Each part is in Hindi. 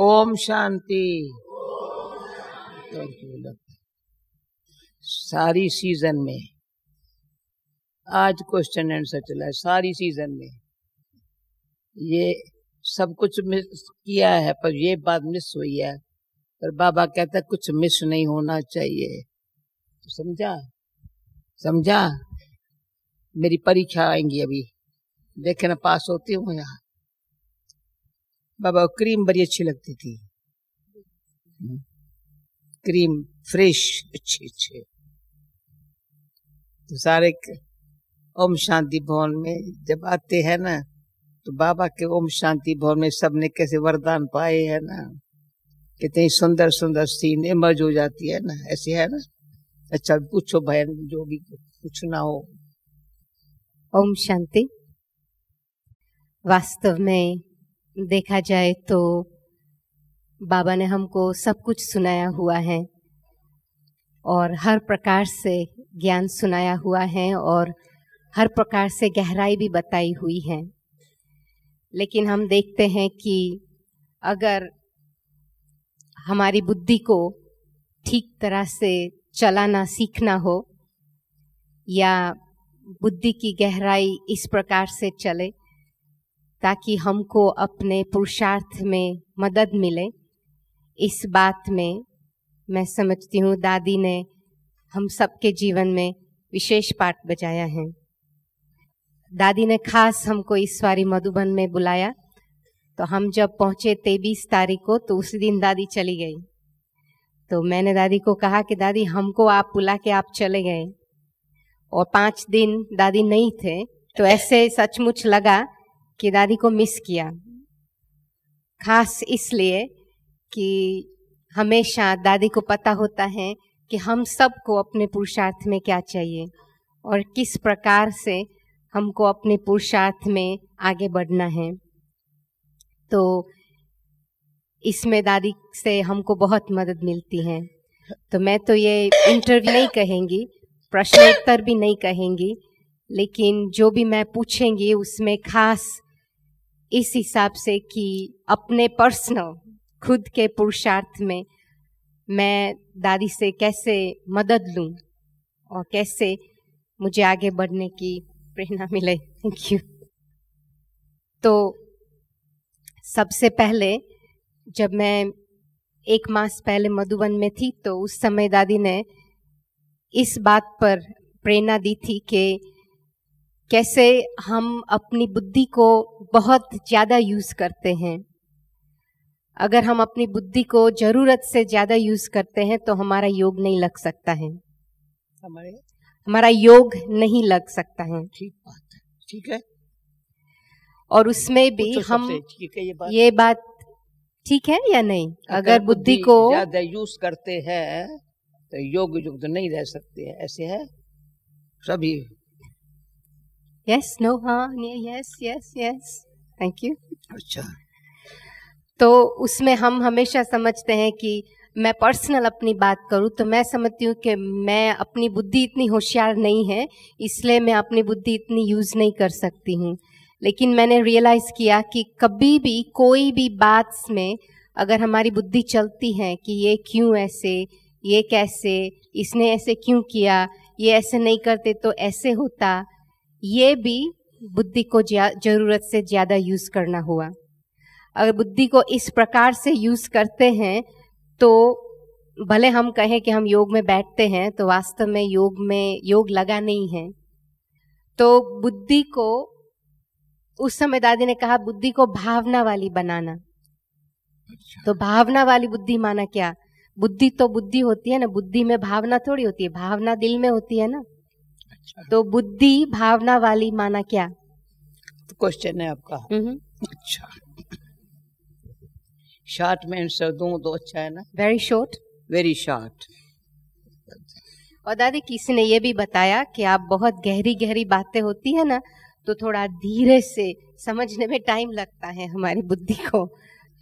ओम शांति सारी सीजन में आज क्वेश्चन आंसर चला है सारी सीजन में ये सब कुछ मिस किया है पर ये बात मिस हुई है पर बाबा कहता कुछ मिस नहीं होना चाहिए तो समझा समझा मेरी परीक्षा आएंगी अभी देखे ना पास होती हूँ यहाँ बाबा क्रीम बड़ी अच्छी लगती थी क्रीम फ्रेश अच्छे अच्छे तो सारे ओम शांति भवन में जब आते हैं ना तो बाबा के ओम शांति भवन में सबने कैसे वरदान पाए है ना कितनी सुंदर सुंदर सीन इमर्ज हो जाती है ना ऐसी है ना अच्छा पूछो बहन जो भी कुछ ना हो ओम शांति वास्तव में देखा जाए तो बाबा ने हमको सब कुछ सुनाया हुआ है और हर प्रकार से ज्ञान सुनाया हुआ है और हर प्रकार से गहराई भी बताई हुई है लेकिन हम देखते हैं कि अगर हमारी बुद्धि को ठीक तरह से चलाना सीखना हो या बुद्धि की गहराई इस प्रकार से चले ताकि हमको अपने पुरुषार्थ में मदद मिले इस बात में मैं समझती हूँ दादी ने हम सबके जीवन में विशेष पाठ बजाया है दादी ने खास हमको इस बारी मधुबन में बुलाया तो हम जब पहुँचे तेईस तारीख को तो उसी दिन दादी चली गई तो मैंने दादी को कहा कि दादी हमको आप बुला के आप चले गए और पाँच दिन दादी नहीं थे तो ऐसे सचमुच लगा कि दादी को मिस किया खास इसलिए कि हमेशा दादी को पता होता है कि हम सबको अपने पुरुषार्थ में क्या चाहिए और किस प्रकार से हमको अपने पुरुषार्थ में आगे बढ़ना है तो इसमें दादी से हमको बहुत मदद मिलती है तो मैं तो ये इंटरव्यू नहीं कहेंगी प्रश्नोत्तर भी नहीं कहेंगी लेकिन जो भी मैं पूछेंगी उसमें खास इस हिसाब से कि अपने पर्सनल खुद के पुरुषार्थ में मैं दादी से कैसे मदद लूं और कैसे मुझे आगे बढ़ने की प्रेरणा मिले थैंक यू तो सबसे पहले जब मैं एक मास पहले मधुबन में थी तो उस समय दादी ने इस बात पर प्रेरणा दी थी कि कैसे हम अपनी बुद्धि को बहुत ज़्यादा यूज़ करते हैं अगर हम अपनी बुद्धि को ज़रूरत से ज़्यादा यूज़ करते हैं तो हमारा योग नहीं लग सकता है हमारे हमारा योग नहीं लग सकता है ठीक बात ठीक है और उसमें भी हम ये बात, ये बात ठीक है या नहीं अगर, अगर बुद्धि को ज्यादा यूज करते हैं तो योग युग नहीं रह सकते ऐसे है सभी यस नो हाँ yes yes yes thank you अच्छा तो उसमें हम हमेशा समझते हैं कि मैं पर्सनल अपनी बात करूं तो मैं समझती हूँ कि मैं अपनी बुद्धि इतनी होशियार नहीं है इसलिए मैं अपनी बुद्धि इतनी यूज़ नहीं कर सकती हूँ लेकिन मैंने रियलाइज़ किया कि कभी भी कोई भी बात में अगर हमारी बुद्धि चलती है कि ये क्यों ऐसे ये कैसे इसने ऐसे क्यों किया ये ऐसे नहीं करते तो ऐसे होता ये भी बुद्धि को ज़रूरत से ज़्यादा यूज़ करना हुआ अगर बुद्धि को इस प्रकार से यूज़ करते हैं तो भले हम कहें कि हम योग में बैठते हैं तो वास्तव में योग में योग लगा नहीं है तो बुद्धि को उस समय दादी ने कहा बुद्धि को भावना वाली बनाना अच्छा। तो भावना वाली बुद्धि माना क्या बुद्धि तो बुद्धि होती है ना बुद्धि में भावना थोड़ी होती है भावना दिल में होती है ना अच्छा। तो बुद्धि भावना वाली माना क्या तो क्वेश्चन है आपका हम्म। अच्छा शॉर्ट में आंसर दूं तो अच्छा है ना वेरी शॉर्ट वेरी शॉर्ट और दादी किसी ने ये भी बताया कि आप बहुत गहरी गहरी बातें होती है ना तो थोड़ा धीरे से समझने में टाइम लगता है हमारी बुद्धि को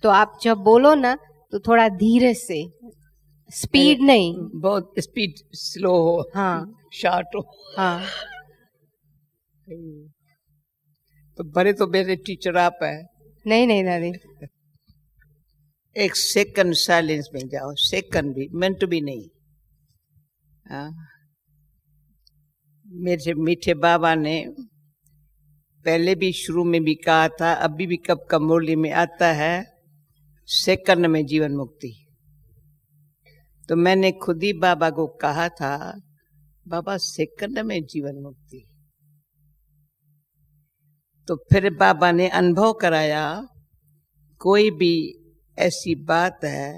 तो आप जब बोलो ना तो थोड़ा धीरे से स्पीड नहीं बहुत स्पीड स्लो हो हाँ शार्ट हो हाँ तो बड़े तो मेरे टीचर आप है नहीं नहीं दादी एक सेकंड साइलेंस में जाओ सेकंड भी मिनट भी नहीं आ, हाँ। मेरे मीठे बाबा ने पहले भी शुरू में भी कहा था अभी भी कब का में आता है सेकंड में जीवन मुक्ति तो मैंने खुद ही बाबा को कहा था बाबा सेकंड में जीवन मुक्ति तो फिर बाबा ने अनुभव कराया कोई भी ऐसी बात है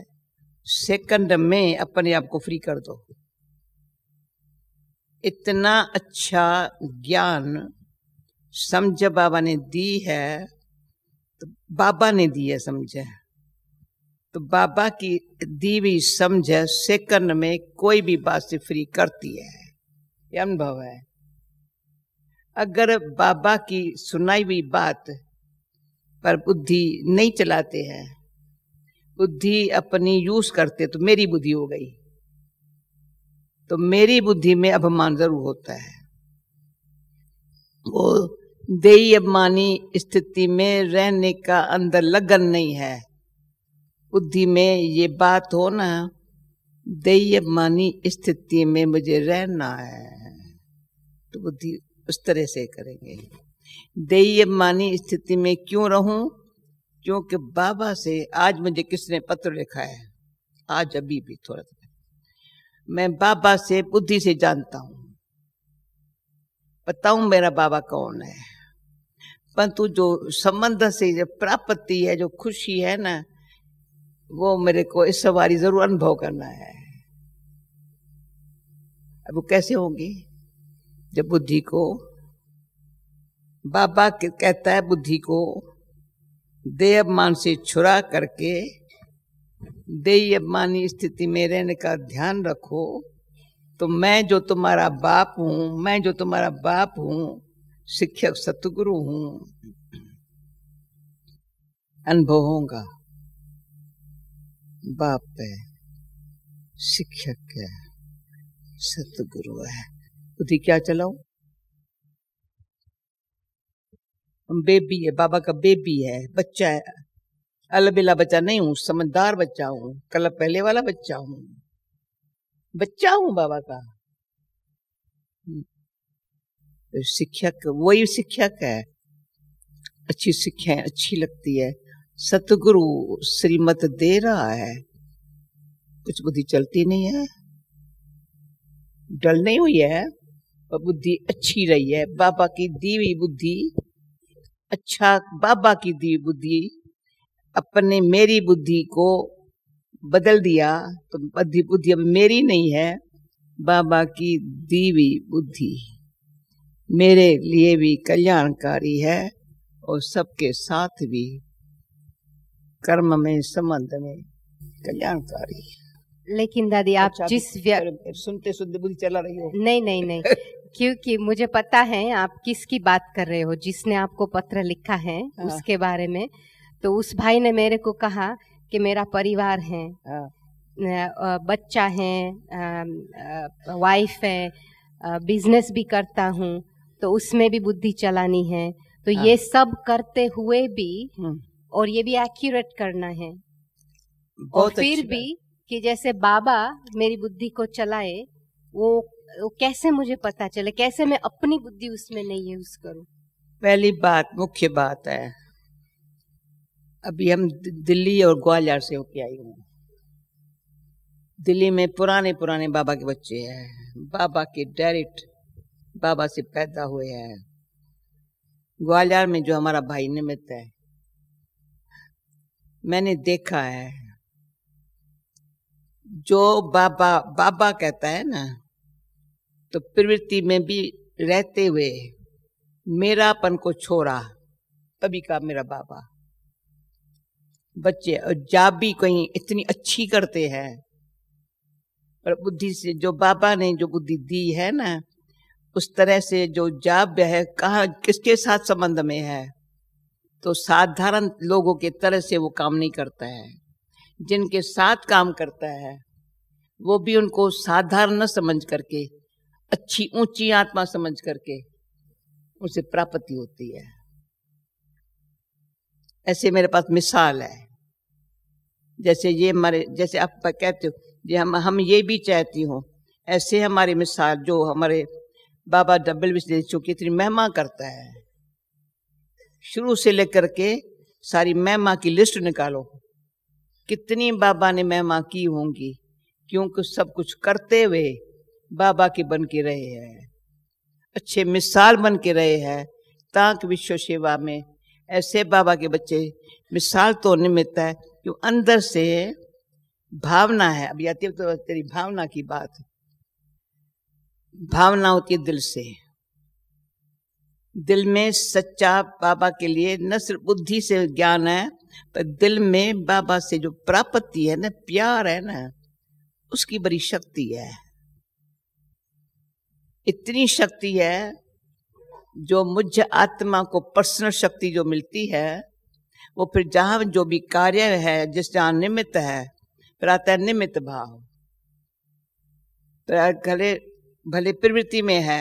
सेकंड में अपने आप को फ्री कर दो इतना अच्छा ज्ञान समझ बाबा ने दी है तो बाबा ने दी है समझे तो बाबा की दीवी समझ सेकंड में कोई भी बात से फ्री करती है ये अनुभव है अगर बाबा की सुनाई हुई बात पर बुद्धि नहीं चलाते हैं बुद्धि अपनी यूज करते तो मेरी बुद्धि हो गई तो मेरी बुद्धि में अपमान जरूर होता है वो देई अपमानी स्थिति में रहने का अंदर लगन नहीं है बुद्धि में ये बात हो ना दैय मानी स्थिति में मुझे रहना है तो बुद्धि उस तरह से करेंगे दैय मानी स्थिति में क्यों रहूं क्योंकि बाबा से आज मुझे किसने पत्र लिखा है आज अभी भी थोड़ा मैं बाबा से बुद्धि से जानता हूं बताऊं मेरा बाबा कौन है परंतु जो संबंध से जो प्राप्ति है जो खुशी है ना वो मेरे को इस सवारी जरूर अनुभव करना है अब वो कैसे होगी जब बुद्धि को बाबा कहता है बुद्धि को दे अपमान से छुरा करके दे अपमानी स्थिति में रहने का ध्यान रखो तो मैं जो तुम्हारा बाप हूँ मैं जो तुम्हारा बाप हूँ शिक्षक सतगुरु हूँ अनुभव होगा बाप है शिक्षक है सतगुरु है उठी क्या चलाओ हम बेबी है बाबा का बेबी है बच्चा है अलबेला बच्चा नहीं हूँ समझदार बच्चा हूँ कल पहले वाला बच्चा हूँ बच्चा हूँ बाबा का शिक्षक वही शिक्षक है अच्छी शिक्षा अच्छी लगती है सतगुरु श्रीमत दे रहा है कुछ बुद्धि चलती नहीं है डल नहीं हुई है और बुद्धि अच्छी रही है बाबा की दीवी बुद्धि अच्छा बाबा की दी बुद्धि अपने मेरी बुद्धि को बदल दिया तो बुद्धि बुद्धि अब मेरी नहीं है बाबा की दीवी बुद्धि मेरे लिए भी कल्याणकारी है और सबके साथ भी कर्म में संबंध में कल्याणकारी लेकिन दादी आप अच्छा, जिस व्यक्ति सुनते सुनते बुद्धि चला रही हो नहीं नहीं नहीं क्योंकि मुझे पता है आप किसकी बात कर रहे हो जिसने आपको पत्र लिखा है हाँ। उसके बारे में तो उस भाई ने मेरे को कहा कि मेरा परिवार है हाँ। बच्चा है वाइफ है बिजनेस भी करता हूँ तो उसमें भी बुद्धि चलानी है तो हाँ। ये सब करते हुए भी हम्म। और ये भी एक्यूरेट करना है और फिर भी कि जैसे बाबा मेरी बुद्धि को चलाए वो वो कैसे मुझे पता चले कैसे मैं अपनी बुद्धि उसमें नहीं यूज करूं पहली बात मुख्य बात है अभी हम दिल्ली और ग्वालियर से होके आई हूँ दिल्ली में पुराने पुराने बाबा के बच्चे हैं बाबा के डायरेक्ट बाबा से पैदा हुए हैं ग्वालियर में जो हमारा भाई निमित्त है मैंने देखा है जो बाबा बाबा कहता है ना तो प्रवृत्ति में भी रहते हुए मेरापन को छोड़ा तभी का मेरा बाबा बच्चे और जाप भी कहीं इतनी अच्छी करते हैं पर बुद्धि से जो बाबा ने जो बुद्धि दी है ना उस तरह से जो जाप है कहा किसके साथ संबंध में है तो साधारण लोगों के तरह से वो काम नहीं करता है जिनके साथ काम करता है वो भी उनको साधारण न समझ करके अच्छी ऊंची आत्मा समझ करके उसे प्राप्ति होती है ऐसे मेरे पास मिसाल है जैसे ये हमारे जैसे आप कहते हो ये हम हम ये भी चाहती हूँ ऐसे हमारी मिसाल जो हमारे बाबा डब्बल विश्व की इतनी महिमा करता है शुरू से लेकर के सारी महिमा की लिस्ट निकालो कितनी बाबा ने महिमा की होंगी क्योंकि सब कुछ करते हुए बाबा के बन के रहे हैं अच्छे मिसाल बन के रहे हैं ताकि विश्व सेवा में ऐसे बाबा के बच्चे मिसाल तो निमित्त मिलता है जो अंदर से भावना है अब या तो तेरी भावना की बात भावना होती है दिल से दिल में सच्चा बाबा के लिए न सिर्फ बुद्धि से ज्ञान है पर दिल में बाबा से जो प्राप्ति है ना प्यार है ना उसकी बड़ी शक्ति है इतनी शक्ति है जो मुझ आत्मा को पर्सनल शक्ति जो मिलती है वो फिर जहाँ जो भी कार्य है जिस जहाँ निमित्त है फिर आता है निमित्त भाव तो भले भले प्रवृत्ति में है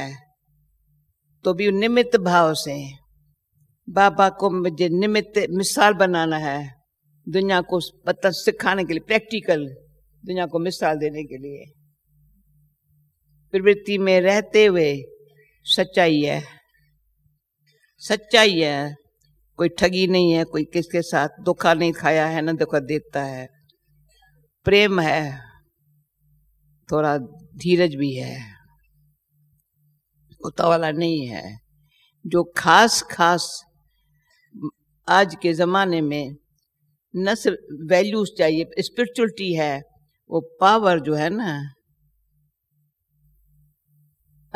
तो भी निमित्त भाव से बाबा को मुझे निमित्त मिसाल बनाना है दुनिया को पता सिखाने के लिए प्रैक्टिकल दुनिया को मिसाल देने के लिए प्रवृत्ति में रहते हुए सच्चाई है सच्चाई है कोई ठगी नहीं है कोई किसके साथ धोखा नहीं खाया है ना धोखा देता है प्रेम है थोड़ा धीरज भी है होता वाला नहीं है जो खास खास आज के ज़माने में न सिर्फ वैल्यूज चाहिए स्पिरिचुअलिटी है वो पावर जो है ना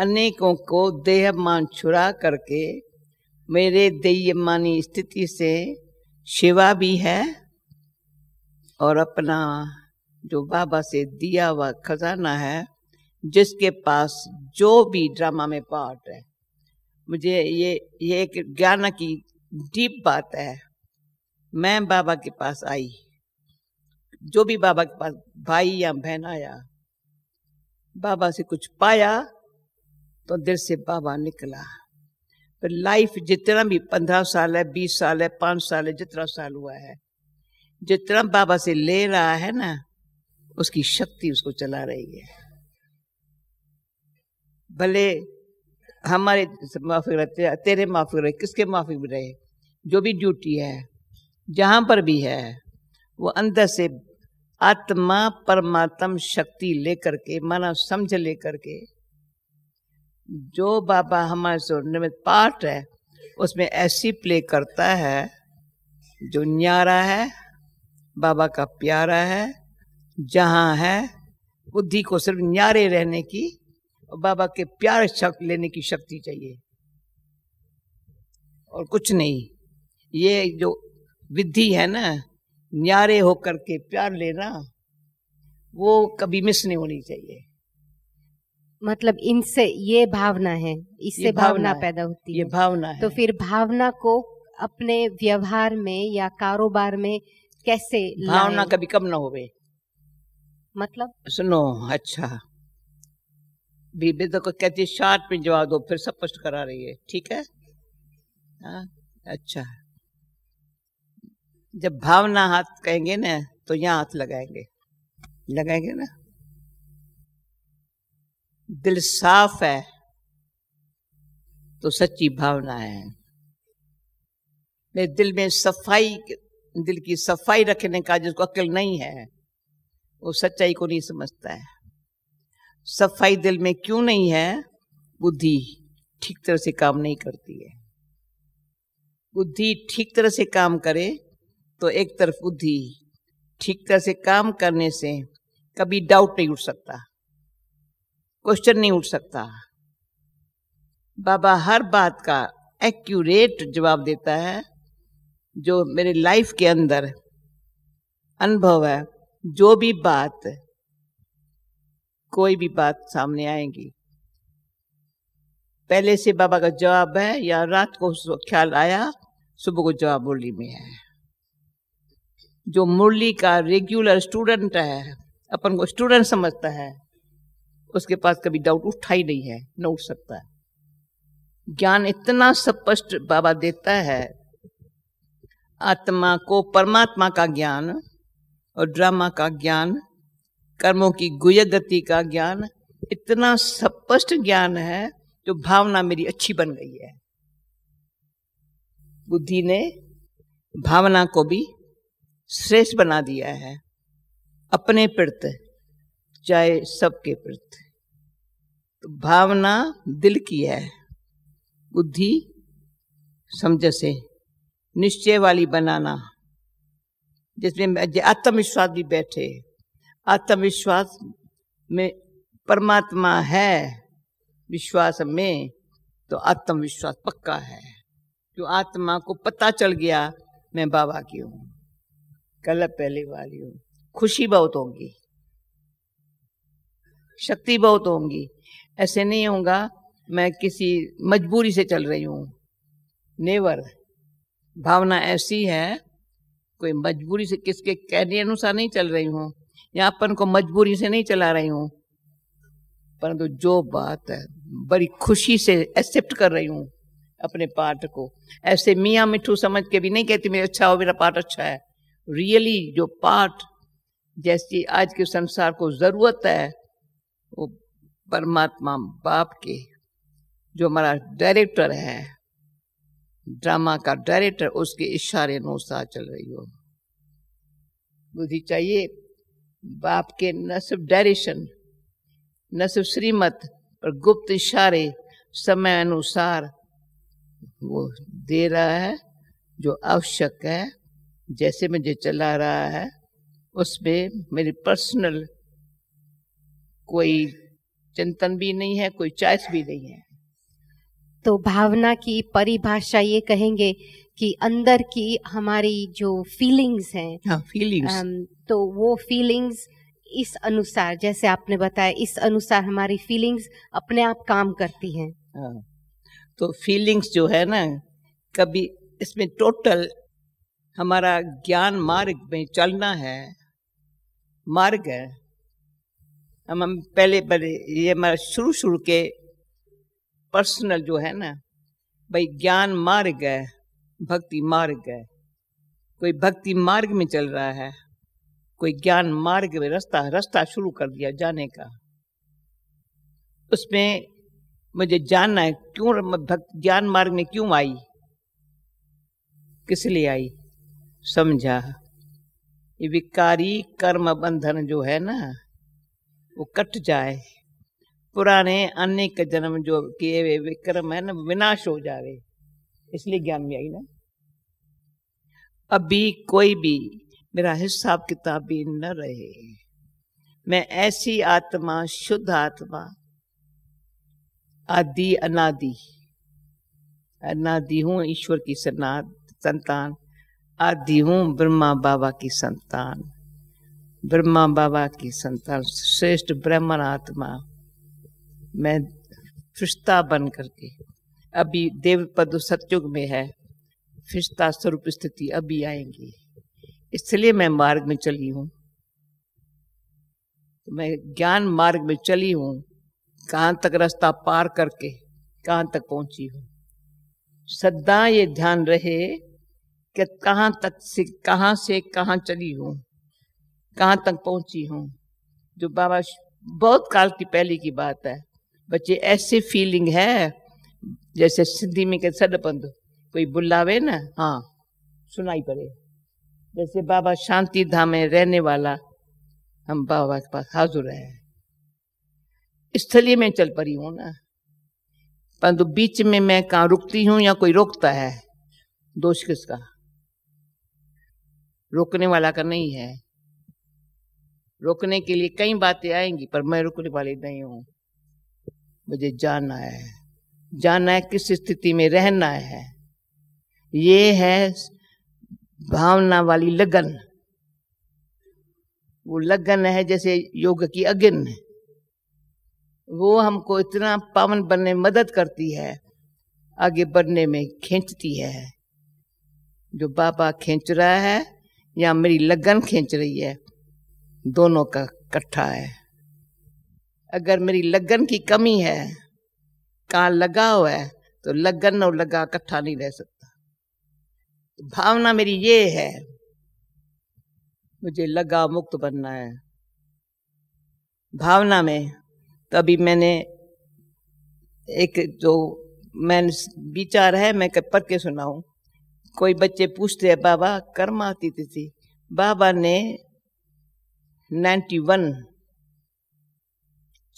अनेकों को देह मान छुड़ा करके मेरे दैयमानी स्थिति से शिवा भी है और अपना जो बाबा से दिया हुआ खजाना है जिसके पास जो भी ड्रामा में पार्ट है मुझे ये ये एक ज्ञान की डीप बात है मैं बाबा के पास आई जो भी बाबा के पास भाई या बहन आया बाबा से कुछ पाया तो दिल से बाबा निकला पर लाइफ जितना भी पंद्रह साल है बीस साल है पाँच साल है जितना साल हुआ है जितना बाबा से ले रहा है ना उसकी शक्ति उसको चला रही है भले हमारे माफिक रहते तेरे माफिक रहे किसके माफिक भी रहे जो भी ड्यूटी है जहाँ पर भी है वो अंदर से आत्मा परमात्म शक्ति लेकर के मानव समझ लेकर के जो बाबा हमारे सुनने निर्मित पार्ट है उसमें ऐसी प्ले करता है जो न्यारा है बाबा का प्यारा है जहाँ है बुद्धि को सिर्फ न्यारे रहने की बाबा के प्यार शक लेने की शक्ति चाहिए और कुछ नहीं ये जो विधि है ना न्यारे होकर के प्यार लेना वो कभी मिस नहीं होनी चाहिए मतलब इनसे ये भावना है इससे भावना, भावना पैदा होती है ये भावना तो है तो फिर भावना को अपने व्यवहार में या कारोबार में कैसे भावना कभी कम ना होवे मतलब सुनो अच्छा बीबी तो कहती है शार्ट में जवाब दो फिर सब स्पष्ट करा रही है ठीक है आ, हाँ, अच्छा जब भावना हाथ कहेंगे ना तो यहाँ हाथ लगाएंगे लगाएंगे ना दिल साफ है तो सच्ची भावना है मेरे दिल में सफाई दिल की सफाई रखने का जिसको अक्ल नहीं है वो सच्चाई को नहीं समझता है सफाई दिल में क्यों नहीं है बुद्धि ठीक तरह से काम नहीं करती है बुद्धि ठीक तरह से काम करे तो एक तरफ बुद्धि ठीक तरह से काम करने से कभी डाउट नहीं उठ सकता क्वेश्चन नहीं उठ सकता बाबा हर बात का एक्यूरेट जवाब देता है जो मेरे लाइफ के अंदर अनुभव है जो भी बात कोई भी बात सामने आएगी पहले से बाबा का जवाब है या रात को ख्याल आया सुबह को जवाब मुरली में है जो मुरली का रेगुलर स्टूडेंट है अपन को स्टूडेंट समझता है उसके पास कभी डाउट उठा ही नहीं है न उठ सकता ज्ञान इतना स्पष्ट बाबा देता है आत्मा को परमात्मा का ज्ञान और ड्रामा का ज्ञान कर्मों की गुह्य गति का ज्ञान इतना स्पष्ट ज्ञान है जो भावना मेरी अच्छी बन गई है बुद्धि ने भावना को भी श्रेष्ठ बना दिया है अपने प्रत चाहे सबके प्रत तो भावना दिल की है बुद्धि समझ से निश्चय वाली बनाना जिसमें आत्मविश्वास भी बैठे आत्मविश्वास में परमात्मा है विश्वास में तो आत्मविश्वास पक्का है जो आत्मा को पता चल गया मैं बाबा की हूँ कल पहली वाली हूँ खुशी बहुत होगी शक्ति बहुत होंगी ऐसे नहीं होगा मैं किसी मजबूरी से चल रही हूँ नेवर भावना ऐसी है कोई मजबूरी से किसके कहने अनुसार नहीं चल रही हूँ या अपन को मजबूरी से नहीं चला रही हूं परंतु जो बात है बड़ी खुशी से एक्सेप्ट कर रही हूँ अपने पार्ट को ऐसे मियाँ मिठू समझ के भी नहीं कहती मेरा अच्छा हो मेरा पार्ट अच्छा है रियली जो पार्ट जैसी आज के संसार को ज़रूरत है वो परमात्मा बाप के जो हमारा डायरेक्टर है ड्रामा का डायरेक्टर उसके इशारे अनुसार चल रही हो बुद्धि चाहिए बाप के न सिर्फ डायरेक्शन न सिर्फ श्रीमत पर गुप्त इशारे समय अनुसार वो दे रहा है जो आवश्यक है जैसे मुझे चला रहा है उसमें मेरी पर्सनल कोई चिंतन भी नहीं है कोई चॉइस भी नहीं है तो भावना की परिभाषा ये कहेंगे कि अंदर की हमारी जो फीलिंग्स हैं फीलिंग्स हाँ, तो वो फीलिंग्स इस अनुसार जैसे आपने बताया इस अनुसार हमारी फीलिंग्स अपने आप काम करती हैं हाँ। तो फीलिंग्स जो है ना कभी इसमें टोटल हमारा ज्ञान मार्ग में चलना है मार्ग है हम हम पहले पहले ये हमारा शुरू शुरू के पर्सनल जो है ना भाई ज्ञान मार्ग है भक्ति मार्ग है कोई भक्ति मार्ग में चल रहा है कोई ज्ञान मार्ग में रास्ता रास्ता शुरू कर दिया जाने का उसमें मुझे जानना है क्यों भक्ति ज्ञान मार्ग में क्यों आई किस लिए आई समझा ये विकारी कर्म बंधन जो है ना वो कट जाए पुराने अनेक जन्म जो किए हुए विक्रम है ना विनाश हो जावे इसलिए ज्ञान में आई ना अभी कोई भी मेरा हिसाब किताब भी न रहे मैं ऐसी आत्मा शुद्ध आत्मा आदि अनादि अनादि हूं ईश्वर की सनाद संतान आदि हूं ब्रह्मा बाबा की संतान ब्रह्मा बाबा की संतान श्रेष्ठ ब्रह्म आत्मा मैं फिश्ता बन करके अभी देवपद सतयुग में है फिरता स्वरूप स्थिति अभी आएंगी इसलिए मैं मार्ग में चली हूँ तो मैं ज्ञान मार्ग में चली हूँ कहाँ तक रास्ता पार करके कहाँ तक पहुंची हूँ सदा ये ध्यान रहे कि कहाँ तक से कहाँ से कहाँ चली हूँ कहाँ तक पहुंची हूँ जो बाबा बहुत काल की पहले की बात है बच्चे ऐसी फीलिंग है जैसे सिंधी में के सद पंधु कोई बुलावे ना हाँ सुनाई पड़े जैसे बाबा शांति धाम में रहने वाला हम बाबा के पास हाजिर हैं स्थलीय में चल पड़ी हूं ना परंतु बीच में मैं कहा रुकती हूं या कोई रोकता है दोष किसका रोकने वाला का नहीं है रोकने के लिए कई बातें आएंगी पर मैं रुकने वाली नहीं हूं मुझे जाना है जाना है किस स्थिति में रहना है ये है भावना वाली लगन वो लगन है जैसे योग की अगिन वो हमको इतना पावन बनने मदद करती है आगे बढ़ने में खींचती है जो बाबा खींच रहा है या मेरी लगन खींच रही है दोनों का कट्ठा है अगर मेरी लगन की कमी है कान लगा हुआ है तो लगन और लगा इकट्ठा नहीं रह सकता तो भावना मेरी ये है मुझे लगा मुक्त बनना है भावना में तो अभी मैंने एक जो मैंने विचार है मैं पढ़ के सुनाऊं कोई बच्चे पूछते हैं बाबा कर्मातीत थी बाबा ने 91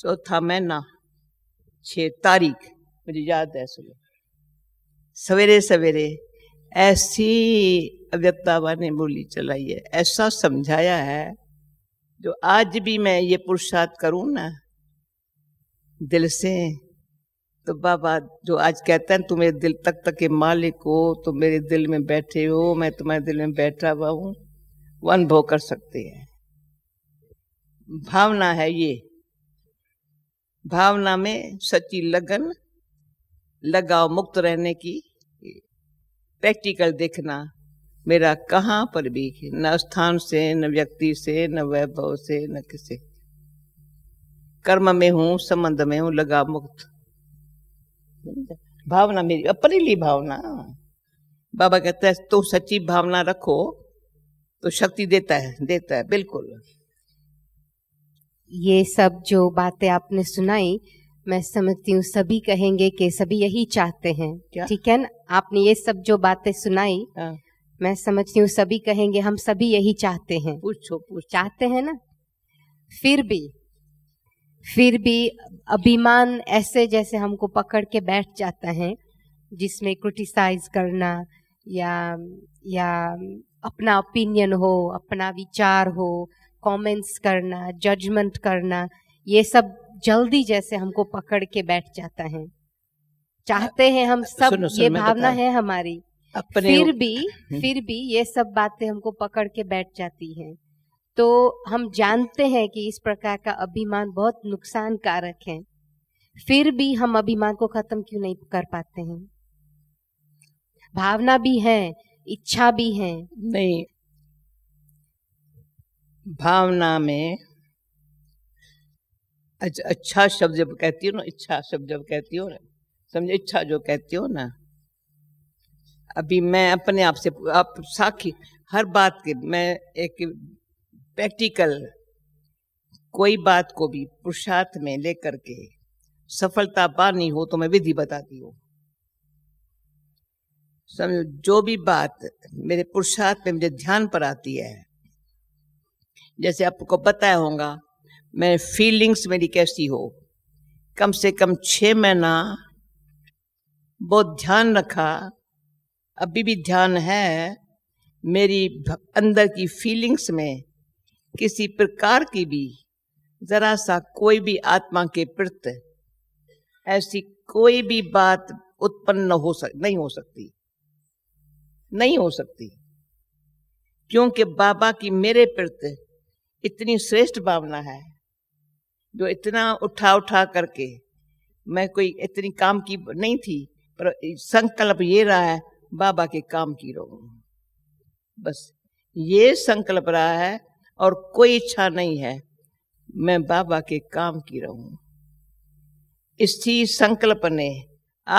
चौथा महीना छः तारीख मुझे याद है सुनो सवेरे सवेरे ऐसी अव्यक्त ने बोली चलाई है ऐसा समझाया है जो आज भी मैं ये पुरुषार्थ करूँ ना दिल से तो बाबा जो आज कहते हैं तुम मेरे दिल तक तक के मालिक हो तुम तो मेरे दिल में बैठे हो मैं तुम्हारे दिल में बैठा हुआ हूँ वो अनुभव कर सकते हैं भावना है ये भावना में सच्ची लगन लगाव मुक्त रहने की प्रैक्टिकल देखना मेरा कहाँ पर भी न स्थान से न व्यक्ति से न वैभव से न किसे कर्म में हूँ संबंध में हूँ लगाव मुक्त भावना मेरी अपने लिए भावना बाबा कहता है तो सच्ची भावना रखो तो शक्ति देता है देता है बिल्कुल ये सब जो बातें आपने सुनाई मैं समझती हूँ सभी कहेंगे कि सभी यही चाहते हैं ठीक है ना आपने ये सब जो बातें सुनाई हाँ। मैं समझती हूँ सभी कहेंगे हम सभी यही चाहते हैं पूछो पूछ चाहते हैं ना फिर भी फिर भी अभिमान ऐसे जैसे हमको पकड़ के बैठ जाता है जिसमें क्रिटिसाइज करना या या अपना ओपिनियन हो अपना विचार हो कमेंट्स करना जजमेंट करना ये सब जल्दी जैसे हमको पकड़ के बैठ जाता है चाहते हैं हम सब सुनो, सुनो, ये भावना है हमारी फिर भी हम्म। फिर भी ये सब बातें हमको पकड़ के बैठ जाती हैं तो हम जानते हैं कि इस प्रकार का अभिमान बहुत नुकसान कारक है फिर भी हम अभिमान को खत्म क्यों नहीं कर पाते हैं भावना भी है इच्छा भी है नहीं भावना में अच्छा शब्द जब कहती हो ना इच्छा शब्द जब कहती हो ना समझे इच्छा जो कहती हो ना अभी मैं अपने आप से आप साखी हर बात के मैं एक प्रैक्टिकल कोई बात को भी पुरुषार्थ में लेकर के सफलता पानी हो तो मैं विधि बताती हूँ समझो जो भी बात मेरे पुरुषार्थ में मुझे ध्यान पर आती है जैसे आपको बताया होगा मैं फीलिंग्स मेरी कैसी हो कम से कम छः महीना बहुत ध्यान रखा अभी भी ध्यान है मेरी अंदर की फीलिंग्स में किसी प्रकार की भी जरा सा कोई भी आत्मा के प्रति ऐसी कोई भी बात उत्पन्न हो सक नहीं हो सकती नहीं हो सकती क्योंकि बाबा की मेरे प्रति इतनी श्रेष्ठ भावना है जो इतना उठा उठा करके मैं कोई इतनी काम की नहीं थी पर संकल्प ये रहा है बाबा के काम की रहूं बस ये संकल्प रहा है और कोई इच्छा नहीं है मैं बाबा के काम की रहूं इसी संकल्प ने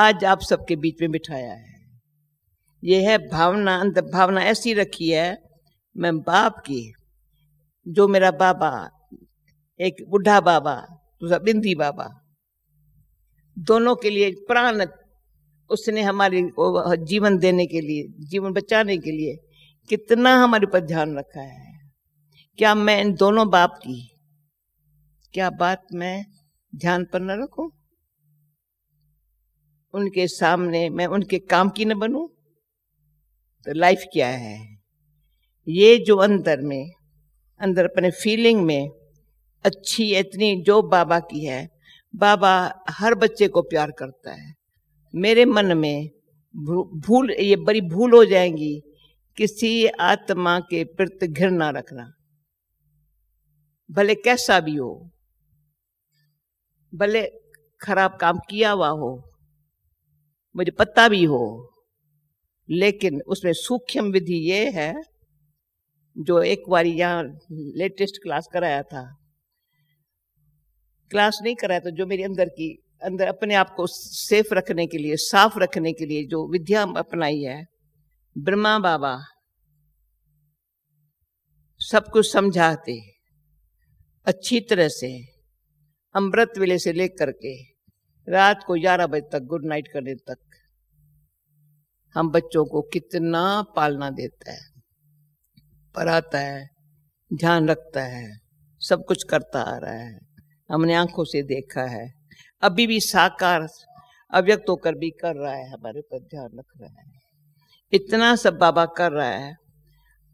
आज आप सबके बीच में बिठाया है यह है भावना अंत भावना ऐसी रखी है मैं बाप की जो मेरा बाबा एक बुढ़ा बाबा दूसरा बिंदी बाबा दोनों के लिए प्राण उसने हमारे जीवन देने के लिए जीवन बचाने के लिए कितना हमारे पर ध्यान रखा है क्या मैं इन दोनों बाप की क्या बात मैं ध्यान पर न रखूं उनके सामने मैं उनके काम की न बनूं तो लाइफ क्या है ये जो अंदर में अंदर अपने फीलिंग में अच्छी इतनी जो बाबा की है बाबा हर बच्चे को प्यार करता है मेरे मन में भूल ये बड़ी भूल हो जाएंगी किसी आत्मा के प्रति घृणा रखना भले कैसा भी हो भले खराब काम किया हुआ हो मुझे पता भी हो लेकिन उसमें सूक्ष्म विधि ये है जो एक बार यहाँ लेटेस्ट क्लास कराया था क्लास नहीं कराया तो जो मेरे अंदर की अंदर अपने आप को सेफ रखने के लिए साफ रखने के लिए जो विद्या अपनाई है ब्रह्मा बाबा सब कुछ समझाते अच्छी तरह से अमृत वेले से लेकर के रात को ग्यारह बजे तक गुड नाइट करने तक हम बच्चों को कितना पालना देता है पढ़ाता है ध्यान रखता है सब कुछ करता आ रहा है हमने आंखों से देखा है अभी भी साकार अव्यक्त होकर भी कर रहा है हमारे ऊपर ध्यान रख रहा है इतना सब बाबा कर रहा है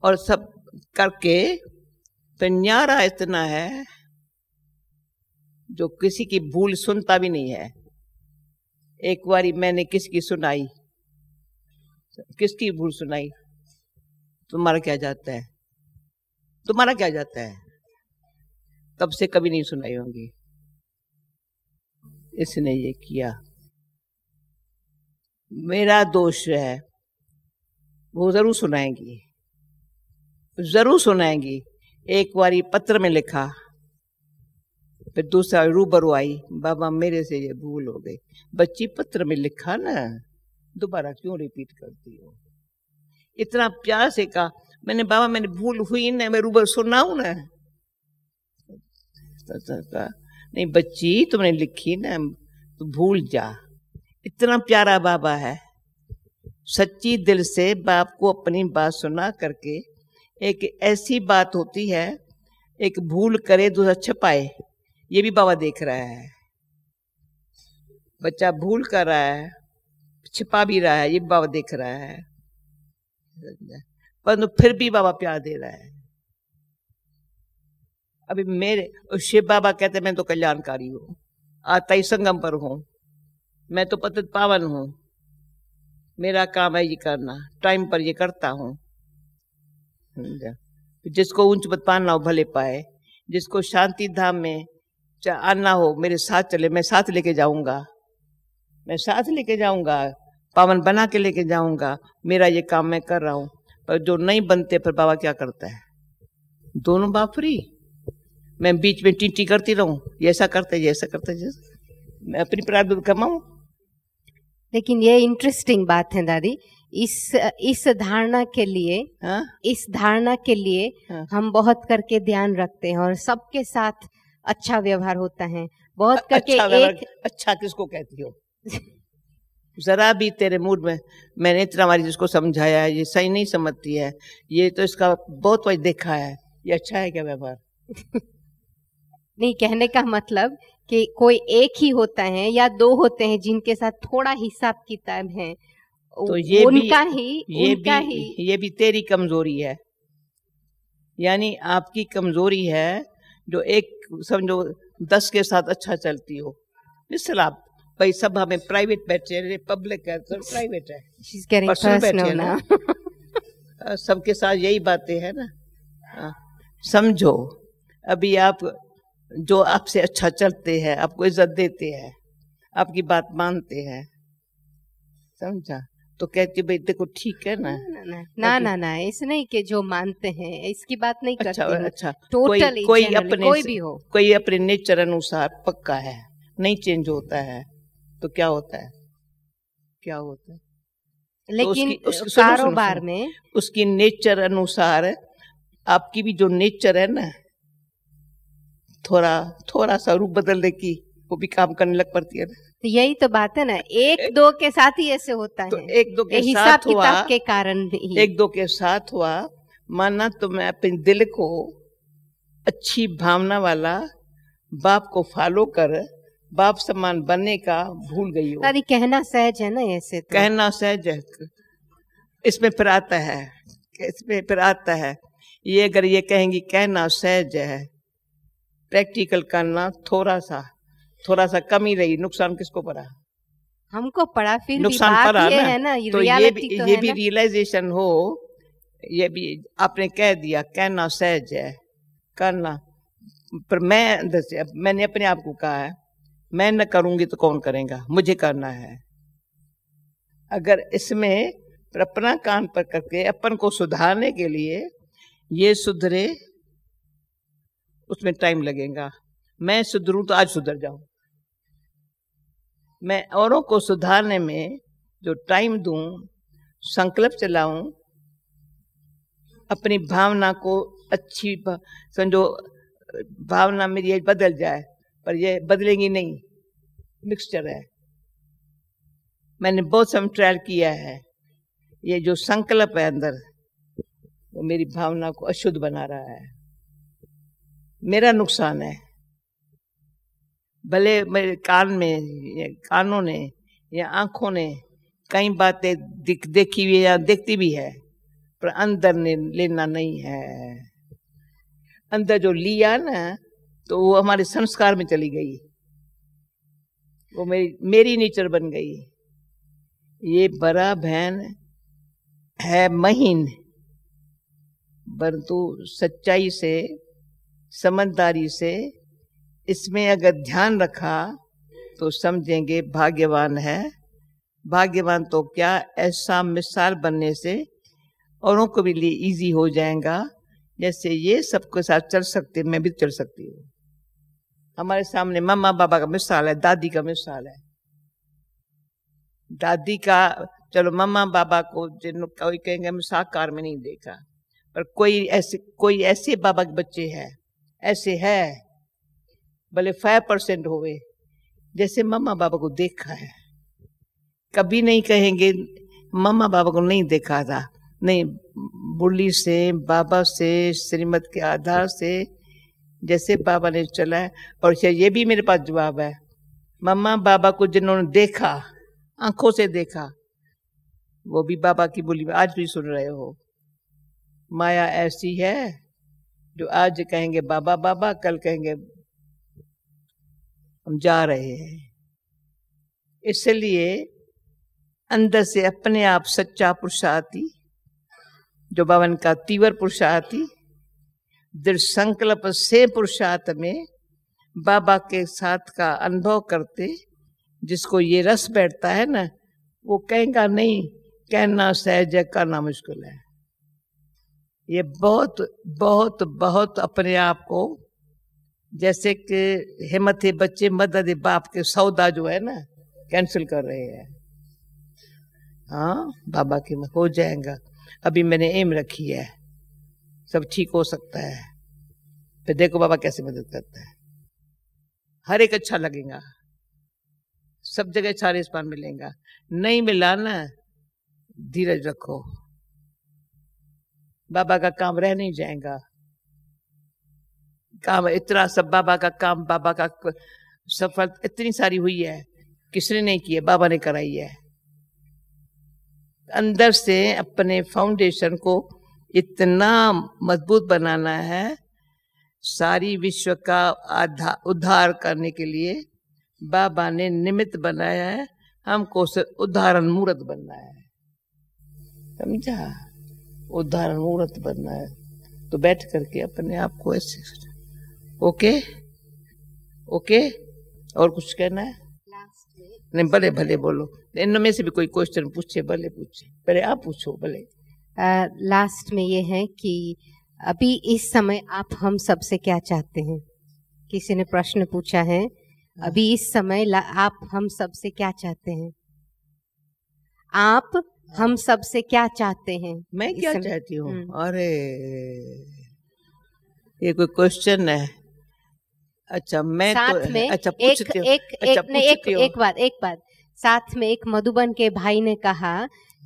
और सब करके तो न्यारा इतना है जो किसी की भूल सुनता भी नहीं है एक बारी मैंने किसकी सुनाई किसकी भूल सुनाई तुम्हारा क्या जाता है तुम्हारा क्या जाता है तब से कभी नहीं सुनाई होंगी इसने ये किया मेरा दोष है वो जरूर सुनाएंगी जरूर सुनाएंगी एक बारी पत्र में लिखा फिर दूसरा रूबरू आई बाबा मेरे से ये भूल हो गई बच्ची पत्र में लिखा ना दोबारा क्यों रिपीट करती हो इतना प्यार से कहा मैंने बाबा मैंने भूल हुई ना मैं रूबर सुनाऊ ना कहा तो, तो, तो, नहीं बच्ची तुमने लिखी ना तो भूल जा इतना प्यारा बाबा है सच्ची दिल से बाप को अपनी बात सुना करके एक ऐसी बात होती है एक भूल करे दूसरा छपाए ये भी बाबा देख रहा है बच्चा भूल कर रहा है छिपा भी रहा है ये बाबा देख रहा है पर फिर भी बाबा प्यार दे रहा है अभी मेरे और शिव बाबा कहते मैं तो कल्याणकारी हूँ आता ही संगम पर हूँ मैं तो पतित पावन हूँ मेरा काम है ये करना टाइम पर ये करता हूँ तो जिसको ऊंच मत पाना हो भले पाए जिसको शांति धाम में आना हो मेरे साथ चले मैं साथ लेके जाऊंगा मैं साथ लेके जाऊंगा पावन बना के लेके जाऊंगा मेरा ये काम मैं कर रहा हूं पर जो नहीं बनते पर बाबा क्या करता है दोनों बाप फ्री मैं बीच में टीटी करती रहूं ऐसा करते ऐसा करते जैसा मैं अपनी प्रार्थ कमाऊँ लेकिन ये इंटरेस्टिंग बात है दादी इस इस धारणा के लिए हा? इस धारणा के लिए हा? हम बहुत करके ध्यान रखते हैं और सबके साथ अच्छा व्यवहार होता है बहुत अच्छा करके अच्छा एक अच्छा किसको कहती हो ज़रा भी तेरे मूड में मैंने इतना बारी जिसको समझाया है ये सही नहीं समझती है ये तो इसका बहुत बार देखा है ये अच्छा है क्या व्यवहार नहीं कहने का मतलब कि कोई एक ही होता है या दो होते हैं जिनके साथ थोड़ा हिसाब किताब है तो ये उनका भी, ही ये उनका भी, ही ये भी तेरी कमजोरी है यानी आपकी कमजोरी है जो एक समझो दस के साथ अच्छा चलती हो इस आप भाई सब हमें प्राइवेट बैठे हैं पब्लिक है तो प्राइवेट है सबके साथ यही बातें है ना हाँ, समझो अभी आप जो आपसे अच्छा चलते हैं आपको इज्जत देते हैं आपकी बात मानते हैं समझा तो कहती भाई देखो ठीक है ना ना ना ना, ना, इस नहीं कि जो मानते हैं इसकी बात नहीं अच्छा, करते अच्छा टोटली कोई, कोई अपने कोई भी हो कोई अपने नेचर अनुसार पक्का है नहीं चेंज होता है तो क्या होता है क्या होता है तो लेकिन तो उसकी, उसकी, कारोबार सुनो, में उसकी नेचर अनुसार आपकी भी जो नेचर है ना थोड़ा थोड़ा सा रूप बदलने की वो भी काम करने लग पड़ती है ना तो यही तो बात है ना एक दो के साथ ही ऐसे होता तो है तो एक दो के साथ हुआ के कारण भी एक दो के साथ हुआ माना तो मैं अपने दिल को अच्छी भावना वाला बाप को फॉलो कर बाप सम्मान बनने का भूल गई हो अरे कहना सहज है ना ऐसे तो। कहना सहज है इसमें फिर आता है इसमें फिर आता है ये अगर ये कहेंगी कहना सहज है प्रैक्टिकल करना थोड़ा सा थोड़ा सा कमी रही नुकसान किसको पड़ा हमको पड़ा फिर नुकसान भी पड़ा ये ना, है ना तो ये भी, तो ये भी रियलाइजेशन हो ये भी आपने कह दिया कहना सहज है करना पर मैं मैंने अपने आप को कहा है मैं न करूंगी तो कौन करेगा मुझे करना है अगर इसमें अपना काम पर करके अपन को सुधारने के लिए ये सुधरे उसमें टाइम लगेगा मैं सुधरू तो आज सुधर जाऊं मैं औरों को सुधारने में जो टाइम दूं संकल्प चलाऊं अपनी भावना को अच्छी समझो भावना मेरी बदल जाए पर ये बदलेंगी नहीं मिक्सचर है मैंने बहुत समय ट्रायल किया है ये जो संकल्प है अंदर वो मेरी भावना को अशुद्ध बना रहा है मेरा नुकसान है भले मेरे कान में या कानों ने या आंखों ने कई बातें दिख देखी हुई या देखती भी है पर अंदर ने लेना नहीं है अंदर जो लिया ना तो वो हमारे संस्कार में चली गई वो मेरी मेरी नेचर बन गई ये बड़ा बहन है महीन परंतु सच्चाई से समझदारी से इसमें अगर ध्यान रखा तो समझेंगे भाग्यवान है भाग्यवान तो क्या ऐसा मिसाल बनने से औरों को भी लिए इजी हो जाएगा जैसे ये सबके साथ चल सकते मैं भी चल सकती हूँ हमारे सामने मम्मा बाबा का मिसाल है दादी का मिसाल है दादी का चलो मम्मा बाबा को जिन कोई कहेंगे मिसाकार में नहीं देखा पर कोई ऐसे कोई ऐसे बाबा के बच्चे हैं ऐसे है भले फाइव परसेंट होवे जैसे मम्मा बाबा को देखा है कभी नहीं कहेंगे मम्मा बाबा को नहीं देखा था नहीं बुल्ली से बाबा से श्रीमत के आधार से जैसे बाबा ने चला है और ये भी मेरे पास जवाब है मम्मा बाबा को जिन्होंने देखा आंखों से देखा वो भी बाबा की बोली में आज भी सुन रहे हो माया ऐसी है जो आज कहेंगे बाबा बाबा कल कहेंगे हम जा रहे हैं इसलिए अंदर से अपने आप सच्चा पुरुषार्थी जो बाबा ने कहा तीवर पुरुषार्थी दृढ़ संकल्प से पुरुषार्थ में बाबा के साथ का अनुभव करते जिसको ये रस बैठता है ना वो कहेगा नहीं कहना सहज करना मुश्किल है ये बहुत बहुत बहुत अपने आप को जैसे कि हिम्मत बच्चे मदद बाप के सौदा जो है ना कैंसिल कर रहे हैं हाँ बाबा की हो जाएगा अभी मैंने एम रखी है सब ठीक हो सकता है फिर देखो बाबा कैसे मदद करता है हर एक अच्छा लगेगा सब जगह अच्छा पान मिलेगा नहीं मिला ना धीरज रखो बाबा का काम रह नहीं जाएगा काम इतना सब बाबा का काम बाबा का सफल इतनी सारी हुई है किसने नहीं किया बाबा ने कराई है अंदर से अपने फाउंडेशन को इतना मजबूत बनाना है सारी विश्व का उद्धार करने के लिए बाबा ने निमित्त बनाया है हमको उदाहरण मूर्त बनना है समझा उदाहरण मूर्त बनना है तो बैठ करके अपने आप को ऐसे ओके ओके और कुछ कहना है नहीं भले भले बोलो इनमें से भी कोई क्वेश्चन पूछे भले पूछे पहले आप पूछो भले लास्ट में ये है कि अभी इस समय आप हम सबसे क्या चाहते हैं किसी ने प्रश्न पूछा है अभी इस समय आप हम सबसे क्या चाहते हैं आप हम सबसे क्या चाहते हैं मैं क्या चाहती हूँ हम्म। अरे ये कोई क्वेश्चन है अच्छा मैं तो साथ तो, में अच्छा एक एक अच्छा, एक, एक, एक, एक बात एक बात साथ में एक मधुबन के भाई ने कहा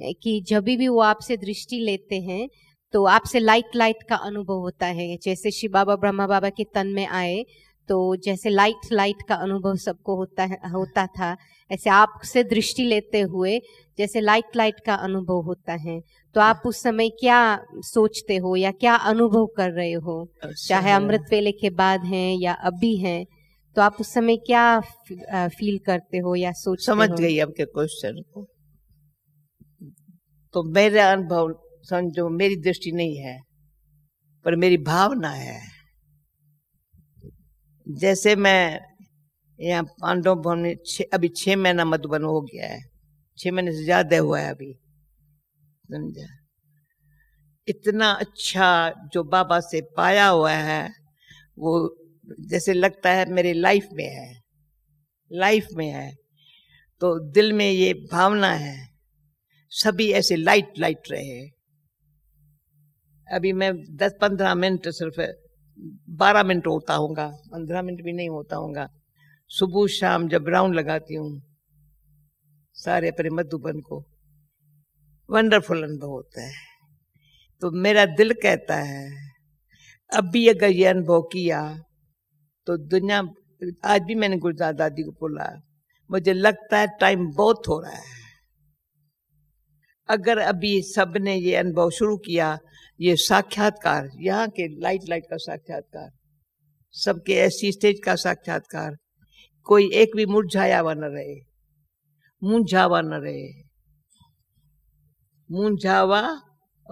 कि जब भी वो आपसे दृष्टि लेते हैं तो आपसे लाइट लाइट का अनुभव होता है जैसे शिव बाबा ब्रह्मा बाबा के तन में आए तो जैसे लाइट लाइट का अनुभव सबको होता है होता था ऐसे आपसे दृष्टि लेते हुए जैसे लाइट लाइट का अनुभव होता है तो आप उस समय क्या सोचते हो या क्या अनुभव कर रहे हो अच्छा। चाहे अमृत वेले के बाद हैं या अभी हैं तो आप उस समय क्या फील करते हो या सोच समझ गई आपके क्वेश्चन को तो मेरा अनुभव समझो मेरी दृष्टि नहीं है पर मेरी भावना है जैसे मैं यहाँ पांडव भवन में छे, अभी छः महीना मधुबन हो गया है छः महीने से ज़्यादा हुआ है अभी समझा इतना अच्छा जो बाबा से पाया हुआ है वो जैसे लगता है मेरे लाइफ में है लाइफ में है तो दिल में ये भावना है सभी ऐसे लाइट लाइट रहे अभी मैं दस पंद्रह मिनट सिर्फ बारह मिनट होता होगा पंद्रह मिनट भी नहीं होता होगा सुबह शाम जब राउंड लगाती हूँ सारे अपने मधुबन को वंडरफुल अनुभव होता है तो मेरा दिल कहता है अब भी अगर ये अनुभव किया तो दुनिया आज भी मैंने गुरुदास दादी को बोला मुझे लगता है टाइम बहुत हो रहा है अगर अभी सब ने ये अनुभव शुरू किया ये साक्षात्कार यहाँ के लाइट लाइट का साक्षात्कार सबके ऐसी स्टेज का साक्षात्कार कोई एक भी मुरझाया हुआ न रहे मुंझावा न रहे मुंझावा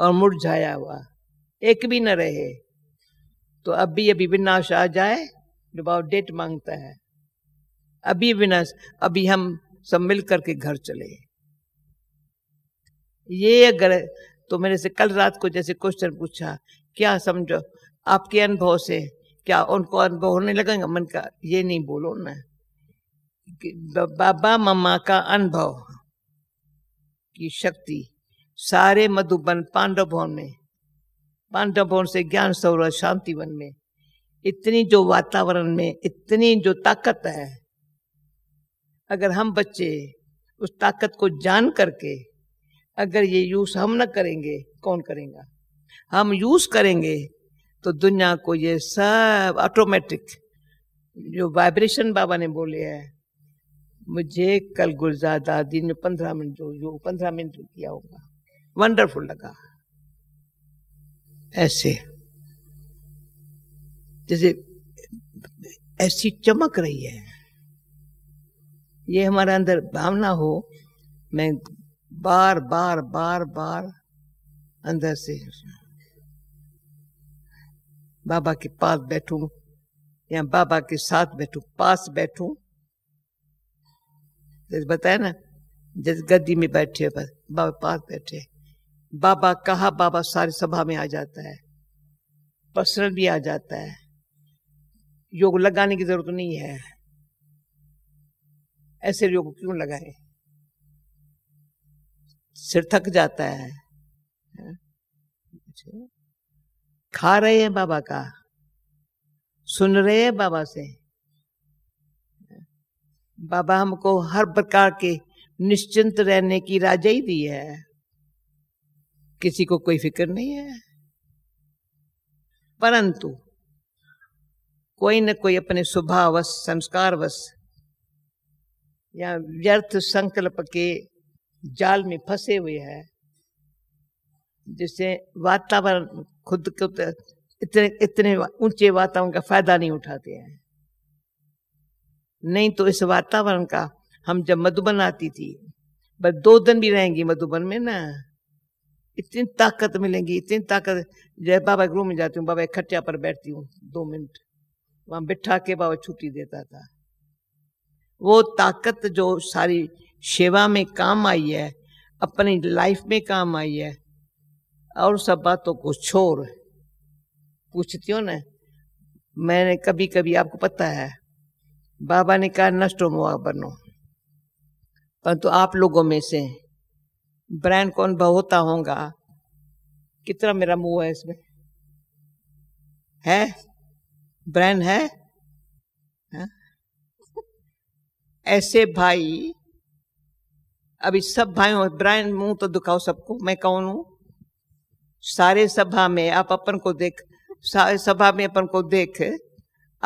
और मुरझाया हुआ एक भी न रहे तो अभी अभी विनाश आ जाए जो डेट मांगता है अभी विनाश अभी हम सब मिल करके घर चले ये अगर तो मेरे से कल रात को जैसे क्वेश्चन पूछा क्या समझो आपके अनुभव से क्या उनको अनुभव होने लगेगा मन का ये नहीं बोलो ना बाबा मम्मा का अनुभव की शक्ति सारे मधुबन पांडव भवन में पांडव भवन से ज्ञान सौर शांति वन में इतनी जो वातावरण में इतनी जो ताकत है अगर हम बच्चे उस ताकत को जान करके अगर ये यूज हम न करेंगे कौन करेगा हम यूज करेंगे तो दुनिया को ये सब ऑटोमेटिक जो वाइब्रेशन बाबा ने बोले है मुझे कल गुलजादा दादी ने पंद्रह मिनट जो जो पंद्रह मिनट किया होगा वंडरफुल लगा ऐसे जैसे ऐसी चमक रही है ये हमारे अंदर भावना हो मैं बार बार बार बार अंदर से बाबा के पास बैठूं या बाबा के साथ बैठूं पास बैठूं जैसे बताया ना जैसे गद्दी में बैठे बाबा पास बैठे बाबा कहा बाबा सारी सभा में आ जाता है पर्सनल भी आ जाता है योग लगाने की जरूरत नहीं है ऐसे योग क्यों लगाए सिर थक जाता है अच्छा। खा रहे हैं बाबा का सुन रहे हैं बाबा से बाबा हमको हर प्रकार के निश्चिंत रहने की ही दी है किसी को कोई फिक्र नहीं है परंतु कोई न कोई अपने स्वभावश संस्कारवश या व्यर्थ संकल्प के जाल में फंसे हुए हैं जिससे वातावरण खुद को तो इतने इतने ऊंचे वातावरण का फायदा नहीं उठाते हैं नहीं तो इस वातावरण का हम जब मधुबन आती थी बस दो दिन भी रहेंगी मधुबन में ना इतनी ताकत मिलेंगी इतनी ताकत जब बाबा गुरु में जाती हूँ बाबा खटिया पर बैठती हूँ दो मिनट वहां बिठा के बाबा छुट्टी देता था वो ताकत जो सारी सेवा में काम आई है अपनी लाइफ में काम आई है और सब बातों को छोड़ पूछती हो न मैंने कभी कभी आपको पता है बाबा ने कहा नष्ट मुआ बनो परंतु तो आप लोगों में से ब्रांड कौन बहुता होगा कितना मेरा मुंह है इसमें है ब्रांड है हाँ? ऐसे भाई अभी सब भाइयों ब्रायन मुंह तो दुखाओ सबको मैं कौन हूं सारे सभा में आप अपन को देख सभा में अपन को देख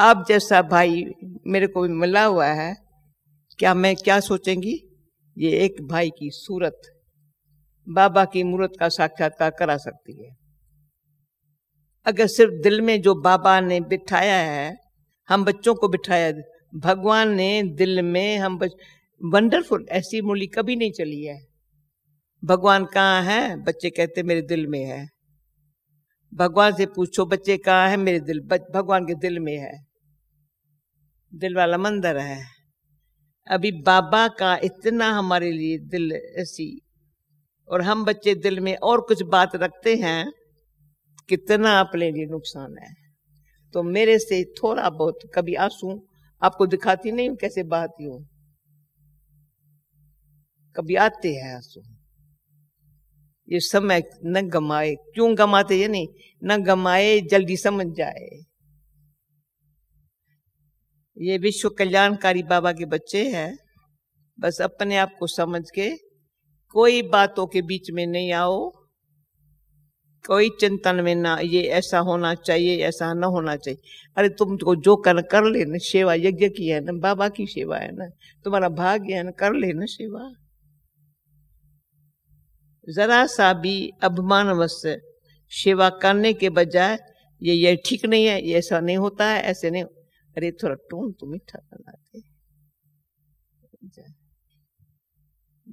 आप जैसा भाई मेरे को मिला हुआ है क्या मैं क्या सोचेंगी ये एक भाई की सूरत बाबा की मूर्त का साक्षात्कार करा सकती है अगर सिर्फ दिल में जो बाबा ने बिठाया है हम बच्चों को बिठाया भगवान ने दिल में हम बच, वंडरफुल ऐसी मूली कभी नहीं चली है भगवान कहाँ है बच्चे कहते मेरे दिल में है भगवान से पूछो बच्चे कहाँ है मेरे दिल भगवान के दिल में है दिल वाला मंदिर है अभी बाबा का इतना हमारे लिए दिल ऐसी और हम बच्चे दिल में और कुछ बात रखते हैं कितना अपने लिए नुकसान है तो मेरे से थोड़ा बहुत कभी आंसू आपको दिखाती नहीं हूँ कैसे बहाती हूँ कभी आते हैं आंसू ये समय न गमाए क्यों गमाते ये नहीं न गमाए जल्दी समझ जाए ये विश्व कल्याणकारी बाबा के बच्चे हैं बस अपने आप को समझ के कोई बातों के बीच में नहीं आओ कोई चिंतन में ना ये ऐसा होना चाहिए ऐसा ना होना चाहिए अरे तुम तो जो कर कर लेना सेवा यज्ञ की है ना बाबा की सेवा है ना तुम्हारा भाग्य है ना कर लेना सेवा ज़रा सा भी अवश्य सेवा करने के बजाय ये ये ठीक नहीं है ये ऐसा नहीं होता है ऐसे नहीं अरे थोड़ा टोन तो मीठा बनाते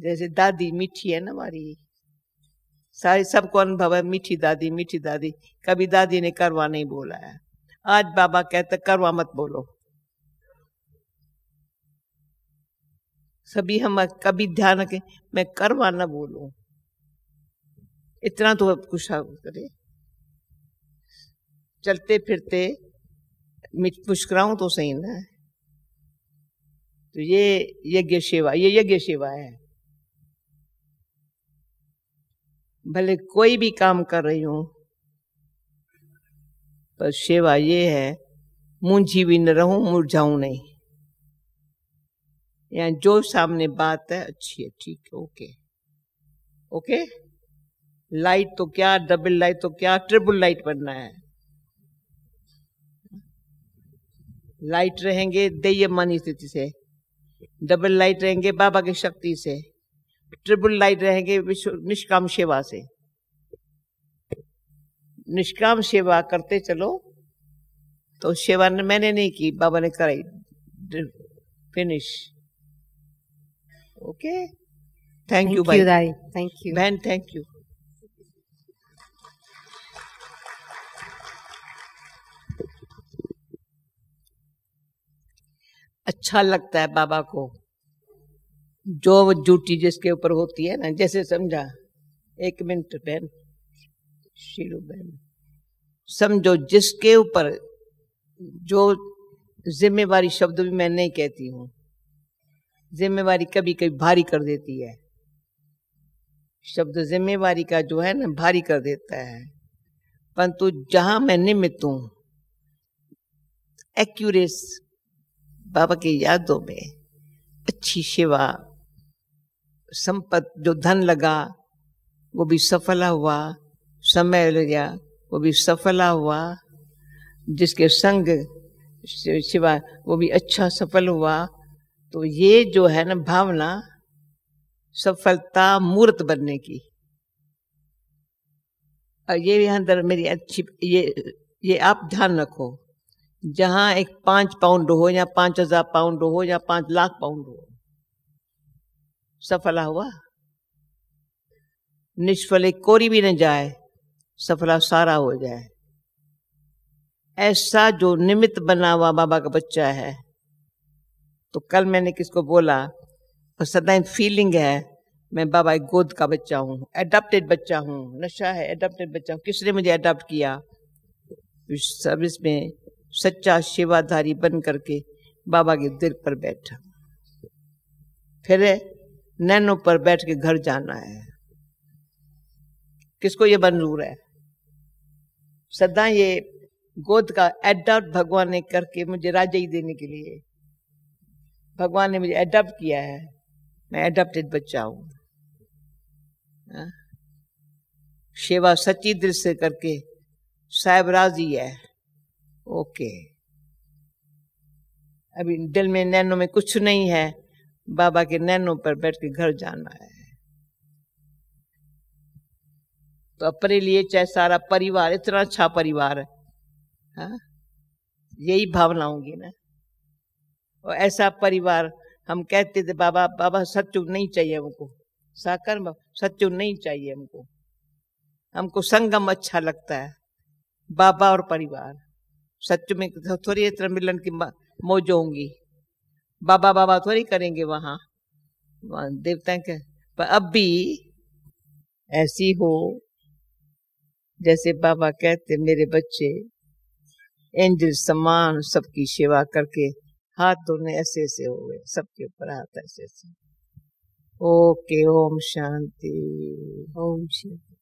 जैसे दादी मीठी है ना हमारी सारी सबको अनुभव है मीठी दादी मीठी दादी कभी दादी ने करवा नहीं बोला है आज बाबा कहते करवा मत बोलो सभी हम कभी ध्यान रखें मैं करवा ना बोलूं इतना तो अब कुछ करे चलते फिरते मुस्कुराऊं तो सही ना तो ये यज्ञ सेवा ये यज्ञ सेवा है भले कोई भी काम कर रही हूं पर सेवा ये है मुंझी भी न रहूं मुरझाऊ नहीं या जो सामने बात है अच्छी है ठीक है ओके ओके लाइट तो क्या डबल लाइट तो क्या ट्रिपल लाइट बनना है लाइट रहेंगे मानी स्थिति से डबल लाइट रहेंगे बाबा की शक्ति से ट्रिपल लाइट रहेंगे निष्काम सेवा से निष्काम सेवा करते चलो तो सेवा ने मैंने नहीं की बाबा ने कराई फिनिश ओके थैंक यू भाई थैंक यू बहन थैंक यू अच्छा लगता है बाबा को जो जूटी जिसके ऊपर होती है ना जैसे समझा एक मिनट बहन शीरू बहन समझो जिसके ऊपर जो जिम्मेवारी शब्द भी मैं नहीं कहती हूँ जिम्मेवारी कभी कभी भारी कर देती है शब्द जिम्मेवारी का जो है ना भारी कर देता है परंतु जहां मैं निमित्त हूं एक्यूरेस बाबा की यादों में अच्छी सेवा संपत जो धन लगा वो भी सफला हुआ समय लगा वो भी सफला हुआ जिसके संग सिवा वो भी अच्छा सफल हुआ तो ये जो है ना भावना सफलता मूर्त बनने की और ये भी अंदर मेरी अच्छी ये ये आप ध्यान रखो जहां एक पांच पाउंड हो या पांच हजार पाउंड हो या पांच लाख पाउंड हो सफला हुआ निष्फल एक कोरी भी न जाए सफला सारा हो जाए ऐसा जो निमित्त बना हुआ बाबा का बच्चा है तो कल मैंने किसको बोला और सदा फीलिंग है मैं बाबा एक गोद का बच्चा हूँ एडप्टेड बच्चा हूँ नशा है एडप्टेड बच्चा हूँ किसने मुझे एडप्ट किया सर्विस में सच्चा सेवाधारी बन करके बाबा के दिल पर बैठा फिर नैनों पर बैठ के घर जाना है किसको ये मंजूर है सदा ये गोद का एडप्ट भगवान ने करके मुझे राज्य ही देने के लिए भगवान ने मुझे एडप्ट किया है मैं एडप्टेड बच्चा हूं हाँ? सेवा सच्ची दृष्टि करके साहेबराज ही है ओके अब दिल में नैनो में कुछ नहीं है बाबा के नैनो पर बैठ के घर जाना है तो अपने लिए चाहे सारा परिवार इतना अच्छा परिवार है हा? यही भावना होगी ना और ऐसा परिवार हम कहते थे बाबा बाबा सच्चु नहीं चाहिए हमको साकर सच्चु नहीं चाहिए हमको हमको संगम अच्छा लगता है बाबा और परिवार सच में तो थोड़ी इतना तरह मिलन की मौज होंगी बाबा बाबा थोड़ी करेंगे वहां देवता के पर अब भी ऐसी हो जैसे बाबा कहते मेरे बच्चे एंजल समान सबकी सेवा करके हाथ धोने ऐसे ऐसे हो गए सबके ऊपर हाथ ऐसे ऐसे ओके ओम शांति ओम शांति